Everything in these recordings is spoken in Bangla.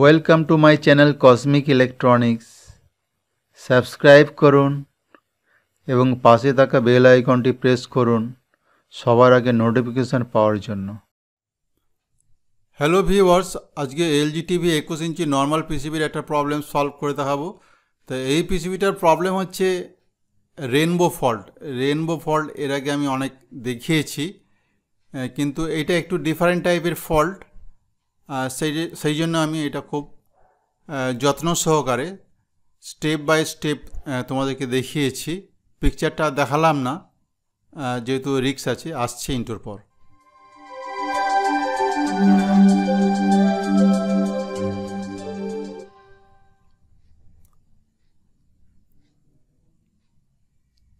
Welcome to my channel cosmic electronics subscribe করুন এবং পাশে থাকা বেল আইকনটি প্রেস করুন সবার আগে নোটিফিকেশান পাওয়ার জন্য হ্যালো ভিওয়ার্স আজকে এলজি টিভি একুশ ইঞ্চি নর্মাল পিসিবির একটা প্রবলেম সলভ করে দেখাবো তো এই পিসিবিটার প্রবলেম হচ্ছে রেনবো ফল্ট রেনবো ফল্ট এর আগে আমি অনেক দেখিয়েছি কিন্তু এটা একটু ডিফারেন্ট টাইপের ফল্ট সেই সেই জন্য আমি এটা খুব যত্ন সহকারে স্টেপ বাই স্টেপ তোমাদেরকে দেখিয়েছি পিকচারটা দেখালাম না যেহেতু রিক্স আছে আসছে ইন্টোর পর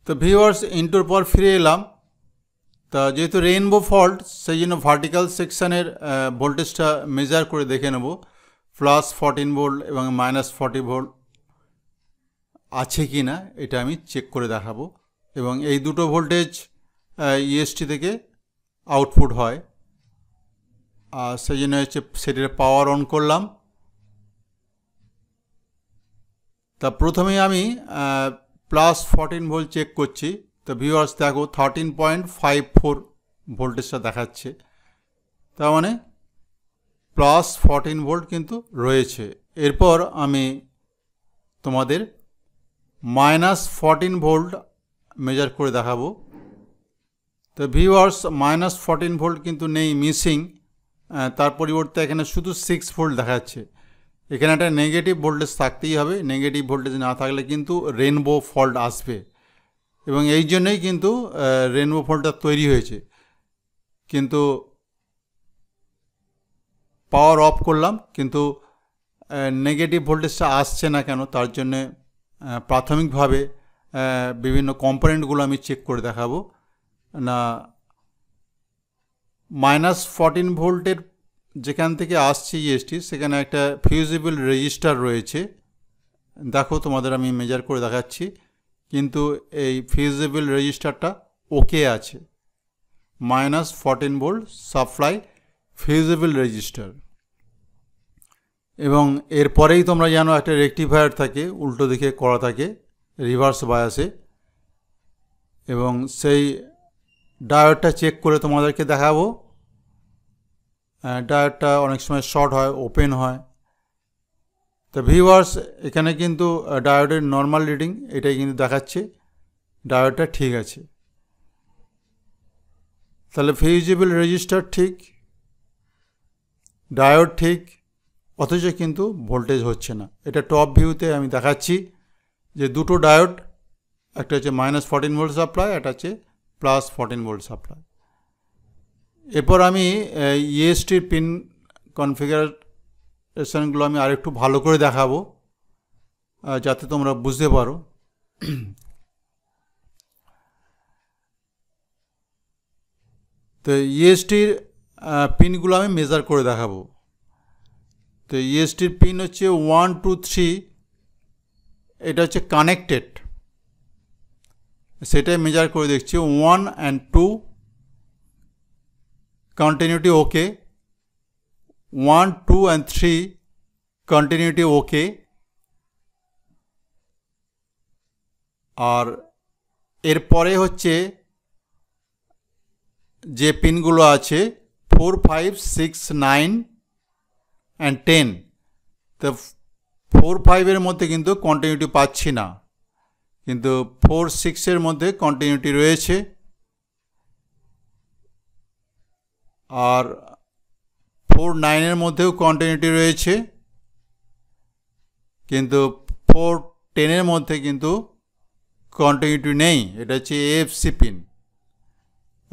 তো ভিওয়ার্স ইন্টোর পর ফিরে এলাম তা যেহেতু রেইনবো ফল্ট সেই জন্য ভার্টিক্যাল সেকশানের ভোল্টেজটা মেজার করে দেখে নেব প্লাস ফর্টিন ভোল্ট এবং মাইনাস ফর্টি ভোল্ট আছে কি না এটা আমি চেক করে দেখাবো এবং এই দুটো ভোল্টেজ ইএসটি e থেকে আউটপুট হয় আর সেই জন্য হচ্ছে সেটির পাওয়ার অন করলাম তা প্রথমে আমি প্লাস ফর্টিন ভোল্ট চেক করছি তো ভিউয়ার্স দেখো থার্টিন পয়েন্ট ফাইভ ফোর ভোল্টেজটা দেখাচ্ছে তার মানে প্লাস ফরটিন ভোল্ট কিন্তু রয়েছে এরপর আমি তোমাদের মাইনাস ফর্টিন ভোল্ট মেজার করে দেখাবো তো ভিউয়ার্স মাইনাস ফরটিন ভোল্ট কিন্তু নেই মিসিং তার পরিবর্তে এখানে শুধু সিক্স ভোল্ট দেখাচ্ছে এখানে একটা নেগেটিভ ভোল্টেজ থাকতেই হবে নেগেটিভ ভোল্টেজ না থাকলে কিন্তু রেনবো ফল্ট আসবে এবং এই জন্যই কিন্তু রেনবো ফলটা তৈরি হয়েছে কিন্তু পাওয়ার অফ করলাম কিন্তু নেগেটিভ ভোল্টেজটা আসছে না কেন তার জন্যে প্রাথমিকভাবে বিভিন্ন কম্পোনেন্টগুলো আমি চেক করে দেখাবো না মাইনাস ফর্টিন ভোল্টের যেখান থেকে আসছে ইএসটি e সেখানে একটা ফিউজেবল রেজিস্টার রয়েছে দেখো তোমাদের আমি মেজার করে দেখাচ্ছি কিন্তু এই ফিউজেবল রেজিস্টারটা ওকে আছে minus fourteen volt supply fusible resistor এবং এরপরেই তোমরা জানো একটা রেকটিফায়ার থাকে উল্টো দিকে করা থাকে রিভার্স বায়াসে এবং সেই ডায়োডটা চেক করে তোমাদেরকে দেখাবো ডায়োডটা অনেক সময় শর্ট হয় ওপেন হয় তো ভিওয়ার্স এখানে কিন্তু ডায়োডের নর্মাল রিডিং এটাই কিন্তু দেখাচ্ছে ডায়োডটা ঠিক আছে তাহলে ফিউজিবল রেজিস্টার ঠিক ডায়োড ঠিক অথচ কিন্তু ভোল্টেজ হচ্ছে না এটা টপ ভিউতে আমি দেখাচ্ছি যে দুটো ডায়োড একটা হচ্ছে মাইনাস ফর্টিন ভোল্ট সাপ্লাই একটা হচ্ছে প্লাস ফর্টিন ভোল্ট সাপ্লাই এরপর আমি ইএসটির পিন কনফিগার রেস্টুরেন্টগুলো আমি আরেকটু ভালো করে দেখাবো যাতে তোমরা বুঝতে পারো তো ইএসটির পিনগুলো আমি মেজার করে দেখাবো তো ইএসটির পিন হচ্ছে ওয়ান টু থ্রি এটা হচ্ছে কানেক্টেড সেটাই মেজার করে দেখছি one and two continuity okay 1, 2 and 3 continuity OK আর এরপরে হচ্ছে যে পিনগুলো আছে four five six nine and ten তো ফোর ফাইভের মধ্যে কিন্তু কন্টিনিউটি পাচ্ছি না কিন্তু ফোর সিক্সের মধ্যে কন্টিনিউটি রয়েছে আর ফোর নাইনের মধ্যেও কন্টিনিউটি রয়েছে কিন্তু ফোর টেনের মধ্যে কিন্তু কন্টিনিউটি নেই এটা হচ্ছে এফ সি পিন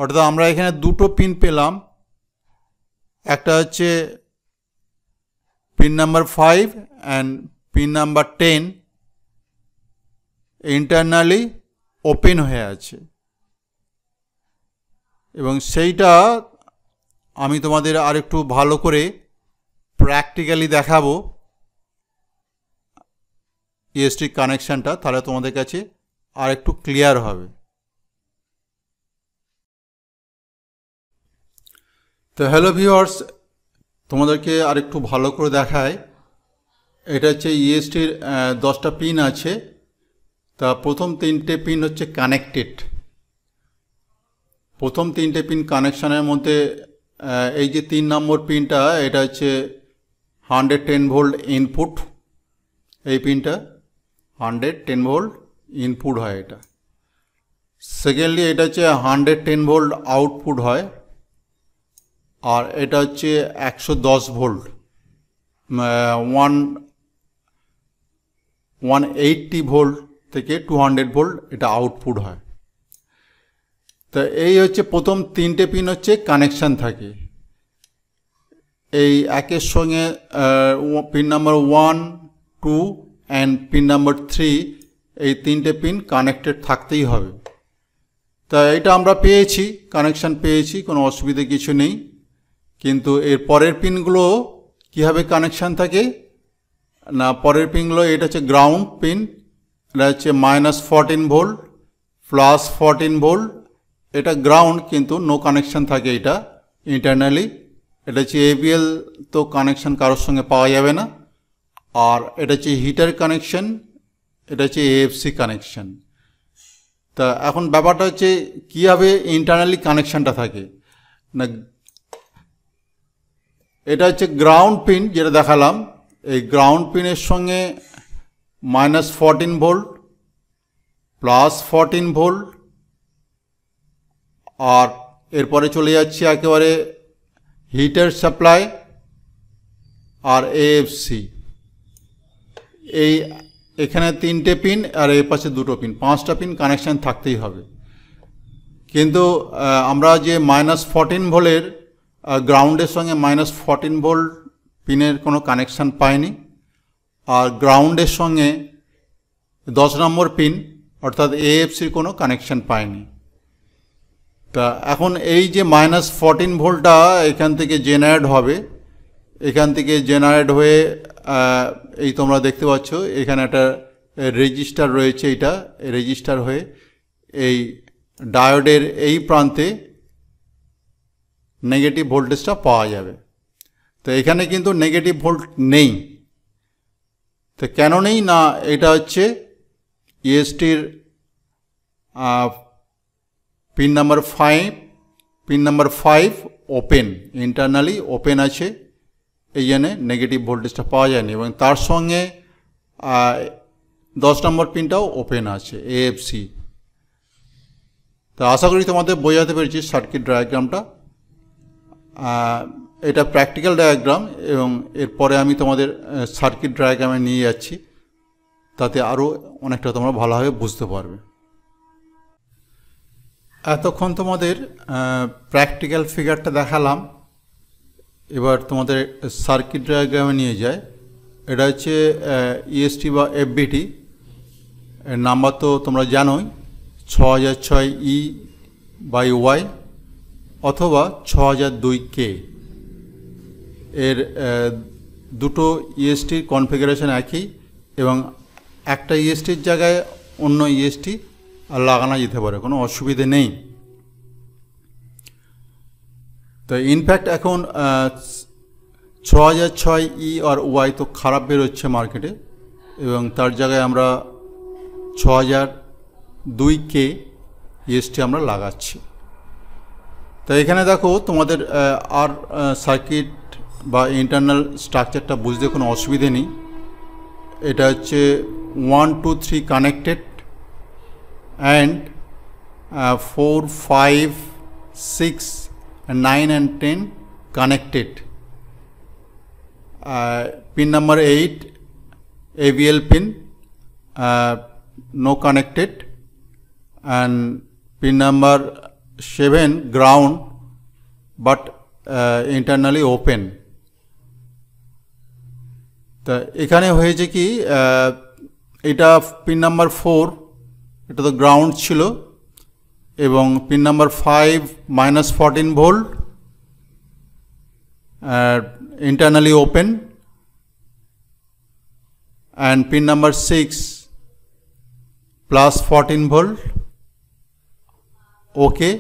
অর্থাৎ আমরা এখানে দুটো পিন পেলাম একটা হচ্ছে pin number five and pin number ten internally open হয়ে আছে এবং সেইটা আমি তোমাদের আর একটু ভালো করে প্র্যাকটিক্যালি দেখাবো ইএসটি e কানেকশানটা তাহলে তোমাদের কাছে আর একটু ক্লিয়ার হবে তো হ্যালো ভিওয়ার্স তোমাদেরকে আর একটু ভালো করে দেখায় এটা হচ্ছে ইএসটির e দশটা পিন আছে তা প্রথম তিনটে পিন হচ্ছে কানেক্টেড প্রথম তিনটে পিন কানেকশানের মধ্যে এই যে তিন নম্বর পিনটা এটা হচ্ছে হান্ড্রেড টেন ভোল্ট ইনপুট এই পিনটা হান্ড্রেড টেন ভোল্ট ইনপুট হয় এটা সেকেন্ডলি এটা হচ্ছে হান্ড্রেড টেন ভোল্ট আউটপুট হয় আর এটা হচ্ছে একশো দশ volt one one eighty volt থেকে টু হান্ড্রেড ভোল্ট এটা আউটপুট হয় তা এই হচ্ছে প্রথম তিনটে পিন হচ্ছে কানেকশান থাকে এই একের সঙ্গে pin number one two and pin number three এই তিনটে পিন কানেক্টেড থাকতেই হবে তা এটা আমরা পেয়েছি কানেকশান পেয়েছি কোনো অসুবিধে কিছু নেই কিন্তু এর পরের পিনগুলো কীভাবে কানেকশান থাকে না পরের পিনগুলো এটা হচ্ছে গ্রাউন্ড পিন এটা হচ্ছে minus fourteen volt plus fourteen volt এটা গ্রাউন্ড কিন্তু নো কানেকশান থাকে এটা ইন্টারনালি এটা হচ্ছে এবিএল তো কানেকশান কারোর সঙ্গে পাওয়া যাবে না আর এটা হচ্ছে হিটার কানেকশান এটা হচ্ছে এএফসি কানেকশান তা এখন ব্যাপারটা হচ্ছে কীভাবে ইন্টারনালি কানেকশানটা থাকে না এটা হচ্ছে গ্রাউন্ড পিন যেটা দেখালাম এই গ্রাউন্ড পিনের সঙ্গে minus fourteen volt plus fourteen volt আর এরপরে চলে যাচ্ছি একেবারে হিটার সাপ্লাই আর এএফসি এই এখানে তিনটে পিন আর এ পাশে দুটো পিন পাঁচটা পিন কানেকশান থাকতেই হবে কিন্তু আমরা যে মাইনাস ফর্টিন ভোল্টের গ্রাউন্ডের সঙ্গে মাইনাস ফর্টিন ভোল্ট পিনের কোনো কানেকশান পাইনি আর গ্রাউন্ডের সঙ্গে দশ নম্বর পিন অর্থাৎ এএফসির কোনো কানেকশান পাইনি তা এখন এই যে মাইনাস ফর্টিন ভোল্টটা এখান থেকে জেনারেট হবে এখান থেকে জেনারেট হয়ে এই তোমরা দেখতে পাচ্ছ এখানে একটা রেজিস্টার রয়েছে এটা রেজিস্টার হয়ে এই ডায়োডের এই প্রান্তে নেগেটিভ ভোল্টেজটা পাওয়া যাবে তো এখানে কিন্তু নেগেটিভ ভোল্ট নেই তো কেন নেই না এটা হচ্ছে ইএসটির e pin number five pin number five open internally open আছে এই জন্যে নেগেটিভ ভোল্টেজটা পাওয়া যায়নি এবং তার সঙ্গে দশ নম্বর পিনটাও ওপেন আছে এএফসি তা আশা করি তোমাদের বোঝাতে পেরেছি সার্কিট ডায়াগ্রামটা এটা প্র্যাকটিক্যাল ডায়াগ্রাম এবং এরপরে আমি তোমাদের সার্কিট ডায়াগ্রামে নিয়ে যাচ্ছি তাতে আরও অনেকটা তোমরা ভালোভাবে বুঝতে পারবে এতক্ষণ তোমাদের প্র্যাকটিক্যাল ফিগারটা দেখালাম এবার তোমাদের সার্কিট ডায়াগ্রামে নিয়ে যায় এটা হচ্ছে ইএসটি e বা এফবিটি এর নাম্বার তো তোমরা জানোই ছ হাজার ছয় ই বাই ওয়াই অথবা ছ হাজার দুই কে এর দুটো ইএসটির e কনফিগারেশন একই এবং একটা ইএসটির e জায়গায় অন্য ইএসটি আর লাগানো যেতে পারে কোনো অসুবিধে নেই তো ইনফ্যাক্ট এখন ছ হাজার ছয় ই e আর ওয়াই তো খারাপ বেরোচ্ছে মার্কেটে এবং তার জায়গায় আমরা ছ হাজার দুই কে ইএসটি e আমরা লাগাচ্ছি তো এখানে দেখো তোমাদের আর সার্কিট বা ইন্টারনাল স্ট্রাকচারটা বুঝতে কোনো অসুবিধে নেই এটা হচ্ছে one two three connected and uh, 4, 5, 6, and 9 and 10 connected. Uh, pin number 8 AVL pin uh, no connected and pin number 7 ground but uh, internally open The এখানে হয়েছে কি uh, এটা পিন নাম্বার four এটা তো গ্রাউন্ড ছিল এবং pin number five minus fourteen volt internally open and pin number six plus fourteen volt okay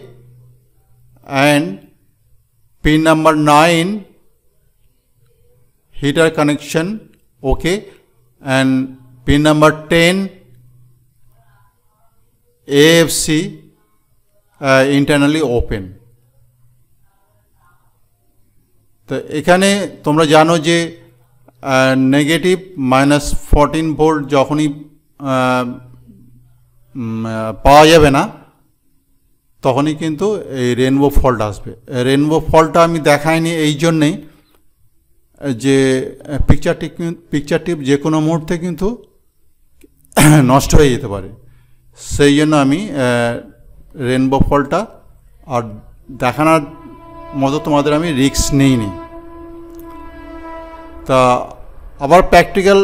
and pin number nine heater connection okay and pin number ten AFC uh, internally open তো এখানে তোমরা জানো যে নেগেটিভ মাইনাস ফোরটিন ভোল্ট যখনই uh, uh, পাওয়া যাবে না তখনই কিন্তু এই রেনবো ফল্ট আসবে রেনবো ফলটা আমি দেখাইনি এই জন্যেই যে পিকচারটি পিকচারটি যে কোনো মুহূর্তে কিন্তু নষ্ট হয়ে যেতে পারে সেই জন্য আমি রেনবো ফলটা আর দেখানোর মতো তোমাদের আমি রিক্স নিইনি তা আবার প্র্যাকটিক্যাল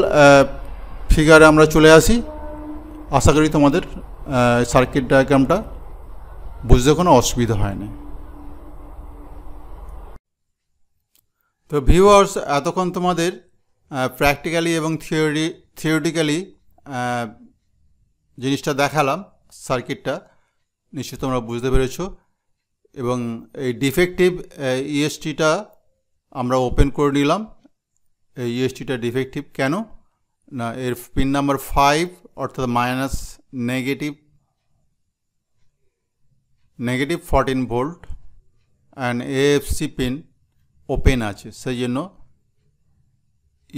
ফিগারে আমরা চলে আসি আশা করি তোমাদের সার্কিট ডায়াগ্রামটা বুঝতে কোনো অসুবিধা হয়নি তো ভিউয়ার্স এতক্ষণ তোমাদের প্র্যাকটিক্যালি এবং থিওরি থিওরিটিক্যালি জিনিসটা দেখালাম সার্কিটটা নিশ্চয়ই তোমরা বুঝতে পেরেছ এবং এই ডিফেক্টিভ ইএসটিটা e আমরা ওপেন করে নিলাম এই ইএসটিটা e ডিফেক্টিভ কেন না এর পিন নাম্বার ফাইভ অর্থাৎ minus negative negative fourteen volt and AFC pin open আছে সেই জন্য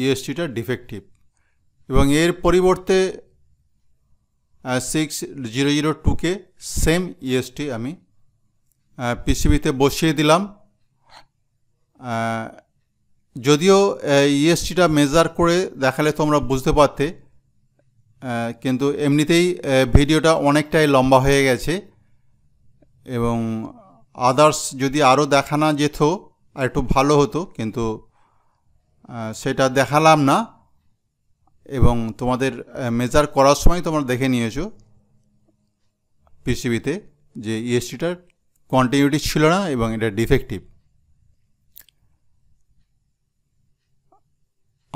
ইএসটিটা e ডিফেক্টিভ এবং এর পরিবর্তে সিক্স জিরো জিরো টুকে সেম ইএসটি আমি পিসিবিতে বসিয়ে দিলাম যদিও ইএসটিটা e মেজার করে দেখালে তোমরা বুঝতে পারতে কিন্তু এমনিতেই ভিডিওটা অনেকটাই লম্বা হয়ে গেছে এবং আদার্স যদি আরও দেখানো যেত আর একটু ভালো হতো কিন্তু সেটা দেখালাম না এবং তোমাদের মেজার করার সময় তোমরা দেখে নিয়েছো পিসিবিতে যে ইএসটিটার e কন্টিনিউটি ছিল না এবং এটা ডিফেক্টিভ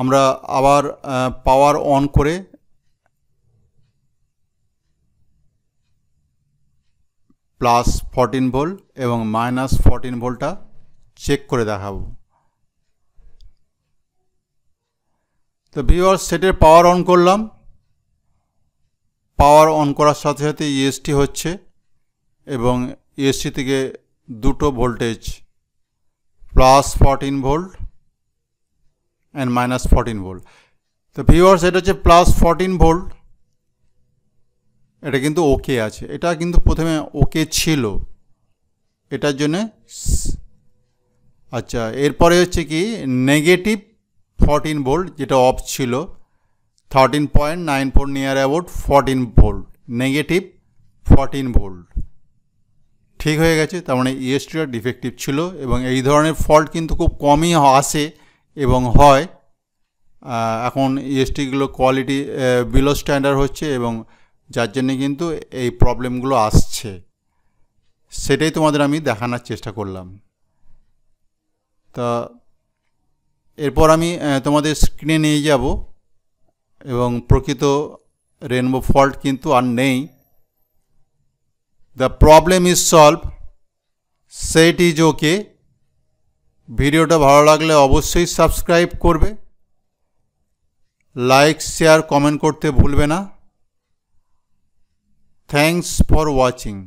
আমরা আবার পাওয়ার অন করে প্লাস ফরটিন ভোল্ট এবং মাইনাস ফরটিন ভোল্টটা চেক করে দেখাবো তো ভিওর সেটের পাওয়ার অন করলাম পাওয়ার অন করার সাথে সাথে ইএসটি e হচ্ছে এবং ইএসটি e থেকে দুটো voltage plus fourteen volt and minus fourteen volt তো ভিওর এটা হচ্ছে প্লাস ফরটিন ভোল্ট এটা কিন্তু ওকে আছে এটা কিন্তু প্রথমে ওকে ছিল এটার জন্যে আচ্ছা এরপরে হচ্ছে কি নেগেটিভ ফরটিন ভোল্ট যেটা অফ ছিল thirteen point nine four near about fourteen volt negative fourteen volt ঠিক হয়ে গেছে তার মানে ইএসটিটা e ডিফেক্টিভ ছিল এবং এই ধরনের ফল্ট কিন্তু খুব কমই আসে এবং হয় এখন ইএসটিগুলো কোয়ালিটি বিলো স্ট্যান্ডার্ড হচ্ছে এবং যার জন্যে কিন্তু এই প্রবলেমগুলো আসছে সেটাই তোমাদের আমি দেখানোর চেষ্টা করলাম তা এরপর আমি তোমাদের স্ক্রিনে নিয়ে যাব এবং প্রকৃত রেনবো ফল্ট কিন্তু আর নেই the problem is solve set is okay ভিডিওটা ভালো লাগলে অবশ্যই সাবস্ক্রাইব করবে লাইক শেয়ার কমেন্ট করতে ভুলবে না থ্যাংকস ফর ওয়াচিং